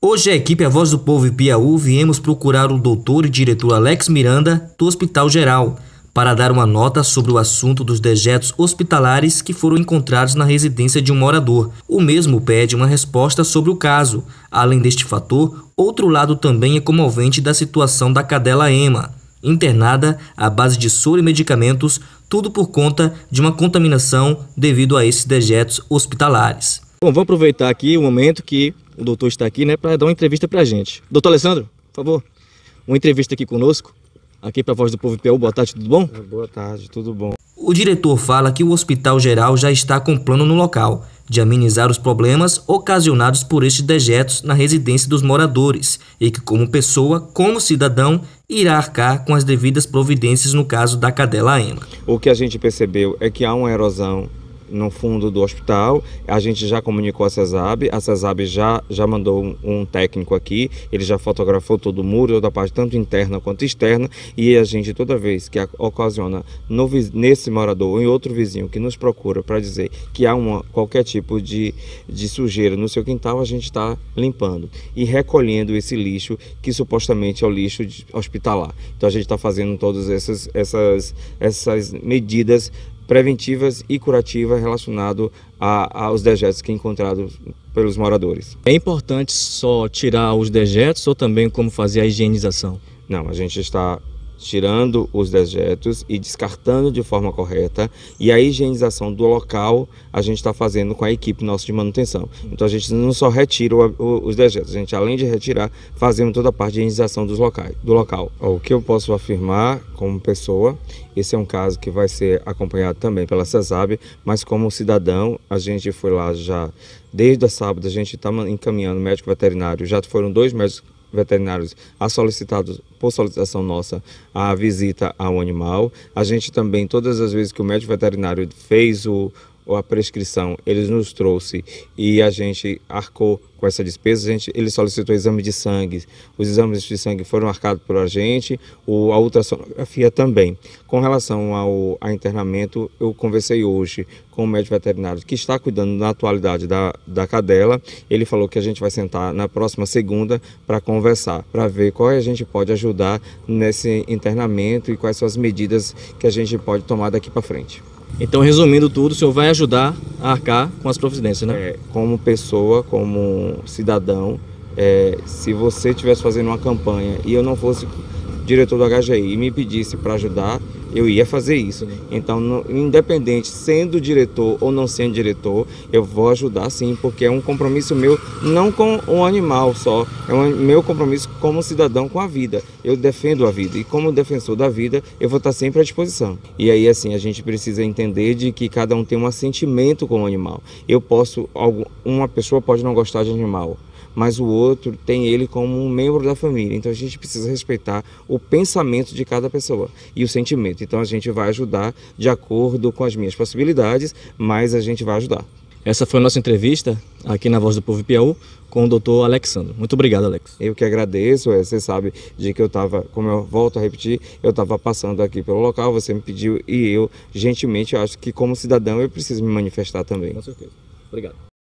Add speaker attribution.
Speaker 1: Hoje, a equipe A Voz do Povo e Piauí viemos procurar o doutor e diretor Alex Miranda, do Hospital Geral, para dar uma nota sobre o assunto dos dejetos hospitalares que foram encontrados na residência de um morador. O mesmo pede uma resposta sobre o caso. Além deste fator, outro lado também é comovente da situação da cadela Ema, internada à base de soro e medicamentos, tudo por conta de uma contaminação devido a esses dejetos hospitalares. Bom, vamos aproveitar aqui o momento que o doutor está aqui, né, para dar uma entrevista para a gente. Doutor Alessandro, por favor, uma entrevista aqui conosco, aqui para a Voz do Povo IPU. Boa tarde, tudo bom? Boa tarde, tudo bom. O diretor fala que o Hospital Geral já está com plano no local de amenizar os problemas ocasionados por estes dejetos na residência dos moradores e que, como pessoa, como cidadão, irá arcar com as devidas providências no caso da cadela EMA.
Speaker 2: O que a gente percebeu é que há uma erosão no fundo do hospital. A gente já comunicou a CESAB, a CESAB já, já mandou um, um, técnico aqui, ele já fotografou todo o muro, toda a parte, tanto interna quanto externa, e a gente, toda vez que a, ocasiona no, nesse morador ou em outro vizinho que nos procura para dizer que há uma, qualquer tipo de, de sujeira no seu quintal, a gente está limpando e recolhendo esse lixo que supostamente é o lixo hospitalar. Então a gente está fazendo todas essas, essas, essas medidas preventivas e curativas relacionado a, aos dejetos que é encontrados pelos moradores.
Speaker 1: É importante só tirar os dejetos ou também como fazer a higienização? Não, a gente está
Speaker 2: tirando os dejetos e descartando de forma correta. E a higienização do local a gente está fazendo com a equipe nossa de manutenção. Então a gente não só retira o, o, os dejetos, a gente além de retirar, fazemos toda a parte de higienização dos locais, do local. O que eu posso afirmar como pessoa, esse é um caso que vai ser acompanhado também pela CESAB, mas como cidadão, a gente foi lá já desde a sábado, a gente está encaminhando médico veterinário, já foram dois médicos veterinários a solicitados por solicitação nossa a visita ao animal. A gente também, todas as vezes que o médico veterinário fez o, ou a prescrição, eles nos trouxe e a gente arcou com essa despesa. A gente, ele solicitou exame de sangue, os exames de sangue foram arcados por a gente, o, a ultrassonografia também. Com relação ao a internamento, eu conversei hoje com o médico veterinário que está cuidando na atualidade da, da cadela. Ele falou que a gente vai sentar na próxima segunda para conversar, para ver qual é a gente pode ajudar nesse internamento e quais são as medidas que a gente pode tomar daqui para frente.
Speaker 1: Então, resumindo tudo, o senhor vai ajudar a arcar com as providências, né?
Speaker 2: É, como pessoa, como cidadão, é, se você estivesse fazendo uma campanha e eu não fosse diretor do HGI e me pedisse para ajudar, eu ia fazer isso. Então, independente sendo diretor ou não sendo diretor, eu vou ajudar sim, porque é um compromisso meu não com o um animal só, é um meu compromisso como cidadão com a vida. Eu defendo a vida e como defensor da vida, eu vou estar sempre à disposição. E aí assim, a gente precisa entender de que cada um tem um sentimento com o animal. Eu posso uma pessoa pode não gostar de animal, mas o outro tem ele como um membro da família. Então a gente precisa respeitar o pensamento de cada pessoa e o sentimento. Então a gente vai ajudar de acordo com as minhas possibilidades, mas a gente vai ajudar.
Speaker 1: Essa foi a nossa entrevista aqui na Voz do Povo Piauí com o doutor Alexandre.
Speaker 2: Muito obrigado, Alex. Eu que agradeço. É, você sabe de que eu estava, como eu volto a repetir, eu estava passando aqui pelo local, você me pediu e eu, gentilmente, acho que como cidadão eu preciso me manifestar também. Com
Speaker 1: certeza. Obrigado.